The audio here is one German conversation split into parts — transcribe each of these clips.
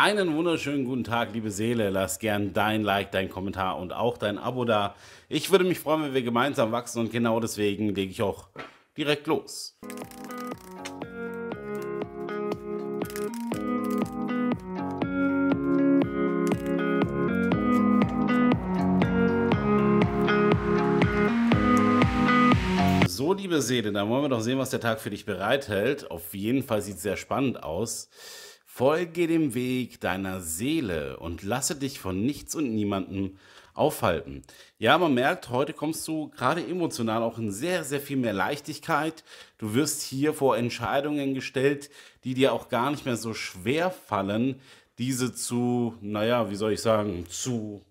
Einen wunderschönen guten Tag, liebe Seele. Lass gern dein Like, dein Kommentar und auch dein Abo da. Ich würde mich freuen, wenn wir gemeinsam wachsen und genau deswegen lege ich auch direkt los. So, liebe Seele, dann wollen wir doch sehen, was der Tag für dich bereithält. Auf jeden Fall sieht es sehr spannend aus. Folge dem Weg deiner Seele und lasse dich von nichts und niemandem aufhalten. Ja, man merkt, heute kommst du gerade emotional auch in sehr, sehr viel mehr Leichtigkeit. Du wirst hier vor Entscheidungen gestellt, die dir auch gar nicht mehr so schwer fallen, diese zu, naja, wie soll ich sagen, zu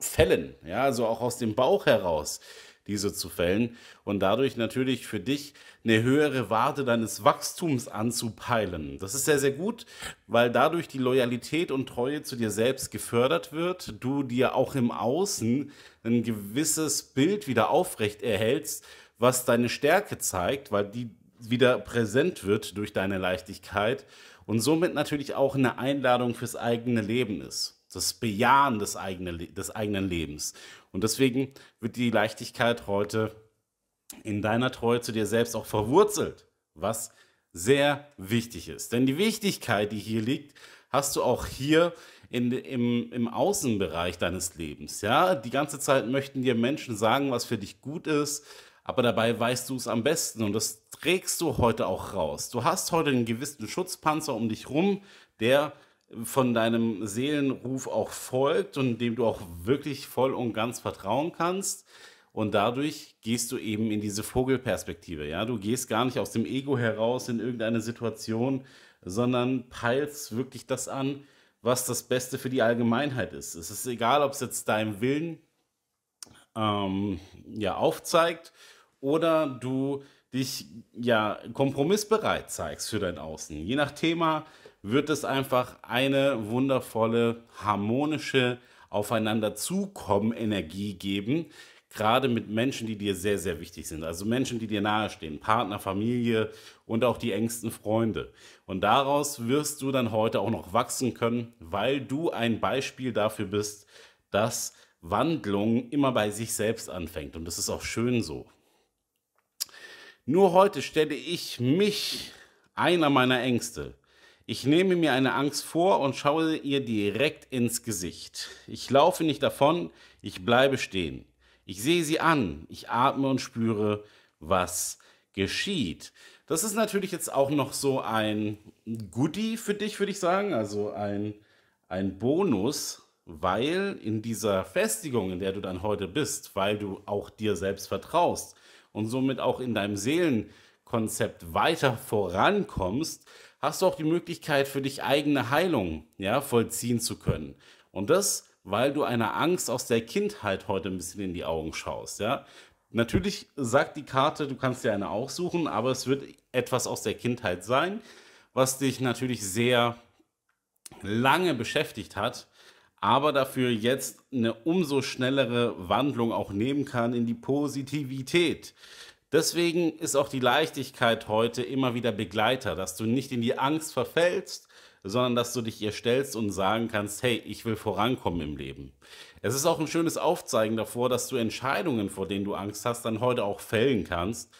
fällen. Ja, also auch aus dem Bauch heraus diese zu fällen und dadurch natürlich für dich eine höhere Warte deines Wachstums anzupeilen. Das ist sehr, sehr gut, weil dadurch die Loyalität und Treue zu dir selbst gefördert wird, du dir auch im Außen ein gewisses Bild wieder aufrecht erhältst, was deine Stärke zeigt, weil die wieder präsent wird durch deine Leichtigkeit und somit natürlich auch eine Einladung fürs eigene Leben ist. Das Bejahen des, eigene, des eigenen Lebens. Und deswegen wird die Leichtigkeit heute in deiner Treue zu dir selbst auch verwurzelt, was sehr wichtig ist. Denn die Wichtigkeit, die hier liegt, hast du auch hier in, im, im Außenbereich deines Lebens. Ja, die ganze Zeit möchten dir Menschen sagen, was für dich gut ist, aber dabei weißt du es am besten und das trägst du heute auch raus. Du hast heute einen gewissen Schutzpanzer um dich rum, der von deinem Seelenruf auch folgt und dem du auch wirklich voll und ganz vertrauen kannst. Und dadurch gehst du eben in diese Vogelperspektive. Ja, du gehst gar nicht aus dem Ego heraus in irgendeine Situation, sondern peilst wirklich das an, was das Beste für die Allgemeinheit ist. Es ist egal, ob es jetzt deinem Willen ähm, ja aufzeigt oder du dich ja kompromissbereit zeigst für dein Außen. Je nach Thema wird es einfach eine wundervolle, harmonische, aufeinander zukommen Energie geben. Gerade mit Menschen, die dir sehr, sehr wichtig sind. Also Menschen, die dir nahestehen. Partner, Familie und auch die engsten Freunde. Und daraus wirst du dann heute auch noch wachsen können, weil du ein Beispiel dafür bist, dass Wandlung immer bei sich selbst anfängt. Und das ist auch schön so. Nur heute stelle ich mich einer meiner Ängste. Ich nehme mir eine Angst vor und schaue ihr direkt ins Gesicht. Ich laufe nicht davon, ich bleibe stehen. Ich sehe sie an, ich atme und spüre, was geschieht. Das ist natürlich jetzt auch noch so ein Goodie für dich, würde ich sagen, also ein, ein Bonus, weil in dieser Festigung, in der du dann heute bist, weil du auch dir selbst vertraust und somit auch in deinem Seelen Konzept weiter vorankommst, hast du auch die Möglichkeit für dich eigene Heilung ja, vollziehen zu können. Und das, weil du einer Angst aus der Kindheit heute ein bisschen in die Augen schaust. Ja? Natürlich sagt die Karte, du kannst dir eine auch suchen, aber es wird etwas aus der Kindheit sein, was dich natürlich sehr lange beschäftigt hat, aber dafür jetzt eine umso schnellere Wandlung auch nehmen kann in die Positivität. Deswegen ist auch die Leichtigkeit heute immer wieder Begleiter, dass du nicht in die Angst verfällst, sondern dass du dich ihr stellst und sagen kannst, hey, ich will vorankommen im Leben. Es ist auch ein schönes Aufzeigen davor, dass du Entscheidungen, vor denen du Angst hast, dann heute auch fällen kannst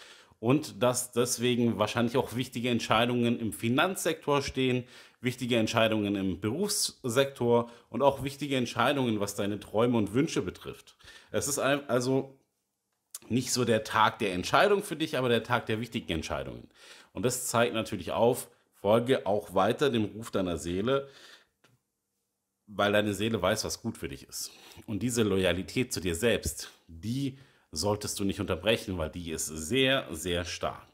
und dass deswegen wahrscheinlich auch wichtige Entscheidungen im Finanzsektor stehen, wichtige Entscheidungen im Berufssektor und auch wichtige Entscheidungen, was deine Träume und Wünsche betrifft. Es ist also nicht so der Tag der Entscheidung für dich, aber der Tag der wichtigen Entscheidungen. Und das zeigt natürlich auf, folge auch weiter dem Ruf deiner Seele, weil deine Seele weiß, was gut für dich ist. Und diese Loyalität zu dir selbst, die solltest du nicht unterbrechen, weil die ist sehr, sehr stark.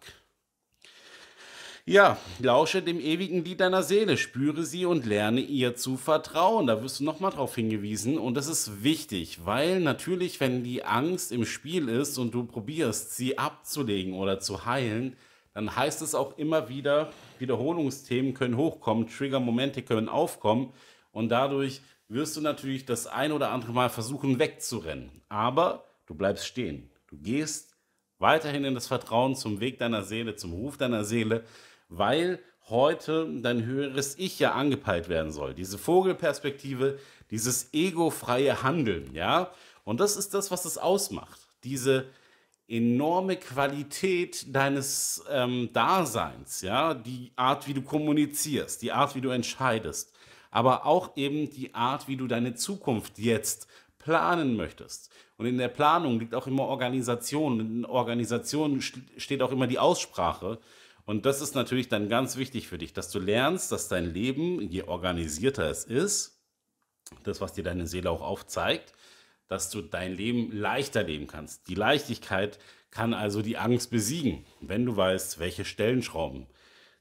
Ja, lausche dem ewigen Lied deiner Seele, spüre sie und lerne ihr zu vertrauen. Da wirst du nochmal drauf hingewiesen und das ist wichtig, weil natürlich, wenn die Angst im Spiel ist und du probierst, sie abzulegen oder zu heilen, dann heißt es auch immer wieder, Wiederholungsthemen können hochkommen, Triggermomente können aufkommen und dadurch wirst du natürlich das ein oder andere Mal versuchen wegzurennen. Aber du bleibst stehen. Du gehst weiterhin in das Vertrauen zum Weg deiner Seele, zum Ruf deiner Seele weil heute dein höheres Ich ja angepeilt werden soll. Diese Vogelperspektive, dieses egofreie Handeln, ja. Und das ist das, was es ausmacht. Diese enorme Qualität deines ähm, Daseins, ja, die Art, wie du kommunizierst, die Art, wie du entscheidest, aber auch eben die Art, wie du deine Zukunft jetzt planen möchtest. Und in der Planung liegt auch immer Organisation. In Organisation steht auch immer die Aussprache. Und das ist natürlich dann ganz wichtig für dich, dass du lernst, dass dein Leben, je organisierter es ist, das, was dir deine Seele auch aufzeigt, dass du dein Leben leichter leben kannst. Die Leichtigkeit kann also die Angst besiegen, wenn du weißt, welche Stellenschrauben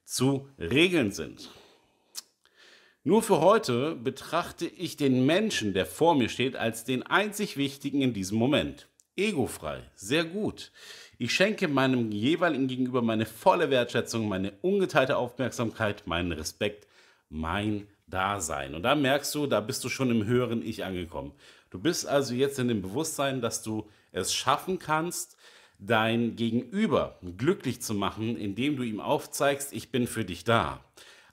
zu regeln sind. Nur für heute betrachte ich den Menschen, der vor mir steht, als den einzig Wichtigen in diesem Moment egofrei. Sehr gut. Ich schenke meinem jeweiligen Gegenüber meine volle Wertschätzung, meine ungeteilte Aufmerksamkeit, meinen Respekt, mein Dasein. Und da merkst du, da bist du schon im höheren Ich angekommen. Du bist also jetzt in dem Bewusstsein, dass du es schaffen kannst, dein Gegenüber glücklich zu machen, indem du ihm aufzeigst, ich bin für dich da.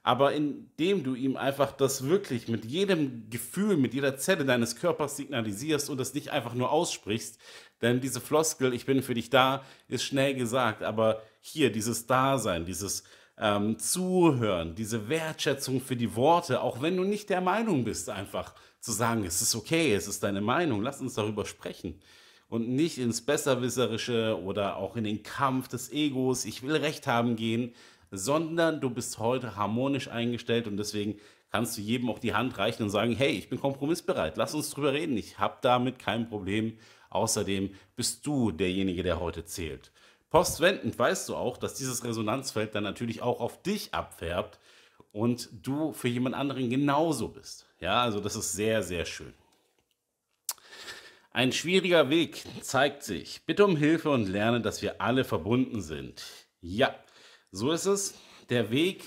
Aber indem du ihm einfach das wirklich mit jedem Gefühl, mit jeder Zelle deines Körpers signalisierst und das nicht einfach nur aussprichst, denn diese Floskel, ich bin für dich da, ist schnell gesagt, aber hier dieses Dasein, dieses ähm, Zuhören, diese Wertschätzung für die Worte, auch wenn du nicht der Meinung bist, einfach zu sagen, es ist okay, es ist deine Meinung, lass uns darüber sprechen und nicht ins Besserwisserische oder auch in den Kampf des Egos, ich will Recht haben gehen, sondern du bist heute harmonisch eingestellt und deswegen kannst du jedem auch die Hand reichen und sagen, hey, ich bin kompromissbereit, lass uns drüber reden, ich habe damit kein Problem. Außerdem bist du derjenige, der heute zählt. Postwendend weißt du auch, dass dieses Resonanzfeld dann natürlich auch auf dich abfärbt und du für jemand anderen genauso bist. Ja, also das ist sehr, sehr schön. Ein schwieriger Weg zeigt sich. Bitte um Hilfe und lerne, dass wir alle verbunden sind. Ja, so ist es. Der Weg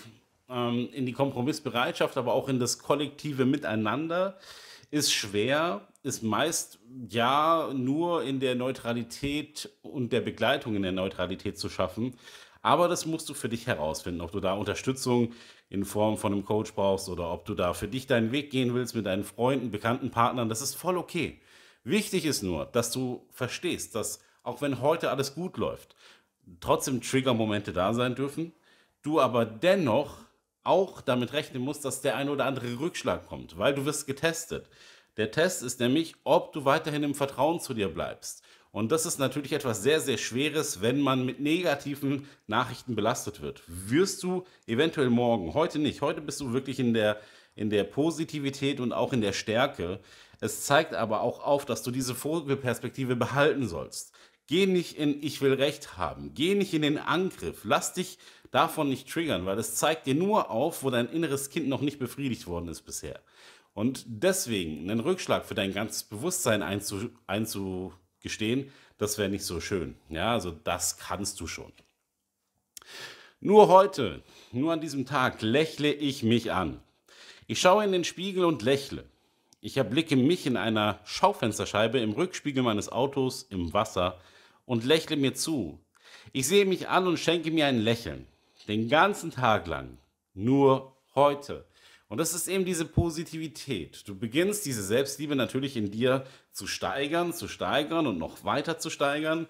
ähm, in die Kompromissbereitschaft, aber auch in das kollektive Miteinander ist schwer, ist meist ja nur in der Neutralität und der Begleitung in der Neutralität zu schaffen. Aber das musst du für dich herausfinden, ob du da Unterstützung in Form von einem Coach brauchst oder ob du da für dich deinen Weg gehen willst mit deinen Freunden, bekannten Partnern. Das ist voll okay. Wichtig ist nur, dass du verstehst, dass auch wenn heute alles gut läuft, trotzdem Trigger-Momente da sein dürfen, du aber dennoch auch damit rechnen musst, dass der eine oder andere Rückschlag kommt, weil du wirst getestet. Der Test ist nämlich, ob du weiterhin im Vertrauen zu dir bleibst. Und das ist natürlich etwas sehr, sehr Schweres, wenn man mit negativen Nachrichten belastet wird. Wirst du eventuell morgen, heute nicht, heute bist du wirklich in der, in der Positivität und auch in der Stärke. Es zeigt aber auch auf, dass du diese Vogelperspektive behalten sollst. Geh nicht in, ich will Recht haben. Geh nicht in den Angriff. Lass dich davon nicht triggern, weil das zeigt dir nur auf, wo dein inneres Kind noch nicht befriedigt worden ist bisher. Und deswegen einen Rückschlag für dein ganzes Bewusstsein einzu, einzugestehen, das wäre nicht so schön. Ja, also das kannst du schon. Nur heute, nur an diesem Tag lächle ich mich an. Ich schaue in den Spiegel und lächle. Ich erblicke mich in einer Schaufensterscheibe, im Rückspiegel meines Autos, im Wasser, und lächle mir zu. Ich sehe mich an und schenke mir ein Lächeln. Den ganzen Tag lang. Nur heute. Und das ist eben diese Positivität. Du beginnst diese Selbstliebe natürlich in dir zu steigern, zu steigern und noch weiter zu steigern.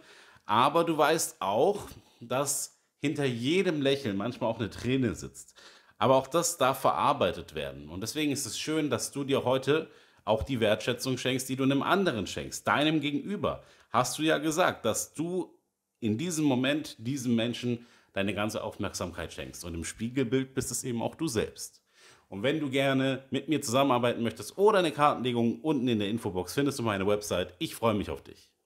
Aber du weißt auch, dass hinter jedem Lächeln manchmal auch eine Träne sitzt. Aber auch das darf verarbeitet werden. Und deswegen ist es schön, dass du dir heute auch die Wertschätzung schenkst, die du einem anderen schenkst, deinem Gegenüber. Hast du ja gesagt, dass du in diesem Moment diesem Menschen deine ganze Aufmerksamkeit schenkst. Und im Spiegelbild bist es eben auch du selbst. Und wenn du gerne mit mir zusammenarbeiten möchtest oder eine Kartenlegung, unten in der Infobox findest du meine Website. Ich freue mich auf dich.